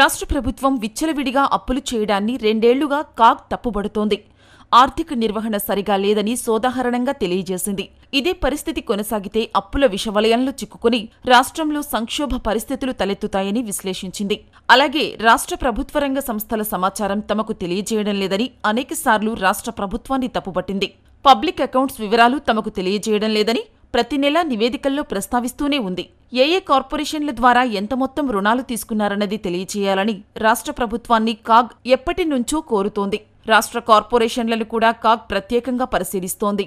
రాష్ట్ర ప్రభుత్వం విచ్చలవిడిగా అప్పులు చేయడాన్ని రెండేళ్లుగా కాగ్ తప్పుబడుతోంది ఆర్థిక నిర్వహణ సరిగా లేదని సోదాహరణంగా తెలియజేసింది ఇదే పరిస్థితి కొనసాగితే అప్పుల విషవలయంలో చిక్కుకుని రాష్ట్రంలో సంక్షోభ పరిస్థితులు తలెత్తుతాయని విశ్లేషించింది అలాగే రాష్ట్ర ప్రభుత్వ రంగ సంస్థల సమాచారం తమకు తెలియజేయడం లేదని అనేకసార్లు రాష్ట్ర ప్రభుత్వాన్ని తప్పుబట్టింది పబ్లిక్ అకౌంట్స్ వివరాలు తమకు తెలియజేయడం లేదని ప్రతి నెలా నివేదికల్లో ప్రస్తావిస్తూనే ఉంది ఏ కార్పొరేషన్ల ద్వారా ఎంత మొత్తం రుణాలు తీసుకున్నారన్నది తెలియచేయాలని రాష్ట్ర ప్రభుత్వాన్ని కాగ్ ఎప్పటి నుంచో కోరుతోంది రాష్ట్ర కార్పొరేషన్లను కూడా కాగ్ ప్రత్యేకంగా పరిశీలిస్తోంది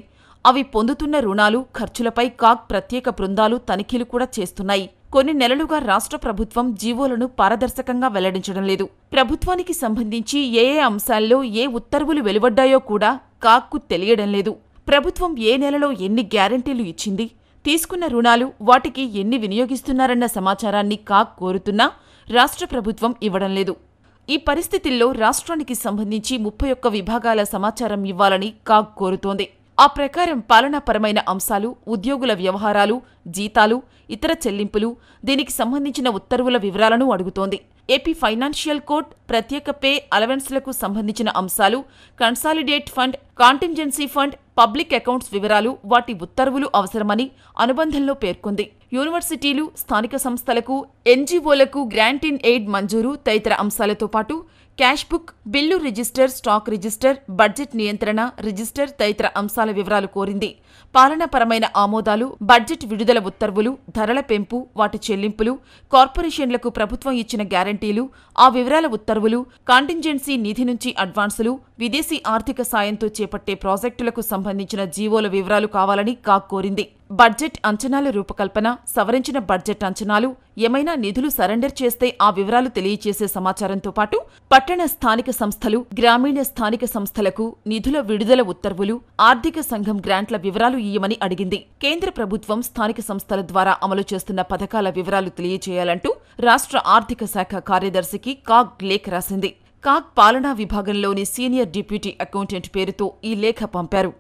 అవి పొందుతున్న రుణాలు ఖర్చులపై కాగ్ ప్రత్యేక బృందాలు తనిఖీలు కూడా చేస్తున్నాయి కొన్ని నెలలుగా రాష్ట్ర ప్రభుత్వం జీవోలను పారదర్శకంగా వెల్లడించడం లేదు ప్రభుత్వానికి సంబంధించి ఏ ఏ అంశాల్లో ఏ ఉత్తర్వులు వెలువడ్డాయో కూడా కాక్కు తెలియడం లేదు ప్రభుత్వం ఏ నెలలో ఎన్ని గ్యారంటీలు ఇచ్చింది తీసుకున్న రుణాలు వాటికి ఎన్ని వినియోగిస్తున్నారన్న సమాచారాన్ని కాక్ కోరుతున్నా రాష్ట్ర ప్రభుత్వం ఇవ్వడం లేదు ఈ పరిస్థితుల్లో రాష్ట్రానికి సంబంధించి ముప్పై ఒక్క విభాగాల సమాచారం ఇవ్వాలని కాగ్ కోరుతోంది ఆ ప్రకారం పాలనాపరమైన అంశాలు ఉద్యోగుల వ్యవహారాలు జీతాలు ఇతర చెల్లింపులు దీనికి సంబంధించిన ఉత్తర్వుల వివరాలను అడుగుతోంది ఏపీ ఫైనాన్షియల్ కోడ్ ప్రత్యేక పే అలవెన్స్లకు సంబంధించిన అంశాలు consolidate fund contingency fund public accounts వివరాలు వాటి ఉత్తర్వులు అవసరమని అనుబంధంలో పేర్కొంది యూనివర్సిటీలు స్థానిక సంస్థలకు ఎన్జీఓలకు గ్రాంట్ ఇన్ ఎయిడ్ మంజూరు తదితర అంశాలతో పాటు cash book bill register stock register budget నియంత్రణ రిజిస్టర్ తదితర అంశాల వివరాలు కోరింది పాలనాపరమైన ఆమోదాలు బడ్జెట్ విడుదల ఉత్తర్వులు ధరల పెంపు వాటి చెల్లింపులు కార్పొరేషన్లకు ప్రభుత్వం ఇచ్చిన గ్యారంటీలు ఆ వివరాల ఉత్తర్వులు కాంటింజెన్సీ నిధి నుంచి అడ్వాన్సులు విదేశీ ఆర్థిక సాయంతో చేపట్టే ప్రాజెక్టులకు సంబంధించిన జీవోల వివరాలు కావాలని కాక్ కోరింది బడ్జెట్ అంచనాల రూపకల్పన సవరించిన బడ్జెట్ అంచనాలు ఏమైనా నిధులు సరెండర్ చేస్తే ఆ వివరాలు తెలియచేసే సమాచారంతో పాటు పట్టణ స్థానిక సంస్థలు గ్రామీణ స్థానిక సంస్థలకు నిధుల విడుదల ఉత్తర్వులు ఆర్థిక సంఘం గ్రాంట్ల వివరాలు ఇయ్యమని అడిగింది కేంద్ర ప్రభుత్వం స్థానిక సంస్థల ద్వారా అమలు చేస్తున్న పథకాల వివరాలు తెలియచేయాలంటూ రాష్ట్ర ఆర్థిక శాఖ కార్యదర్శికి కాగ్ లేఖ రాసింది కాగ్ పాలనా విభాగంలోని సీనియర్ డిప్యూటీ అకౌంటెంట్ పేరుతో ఈ లేఖ పంపారు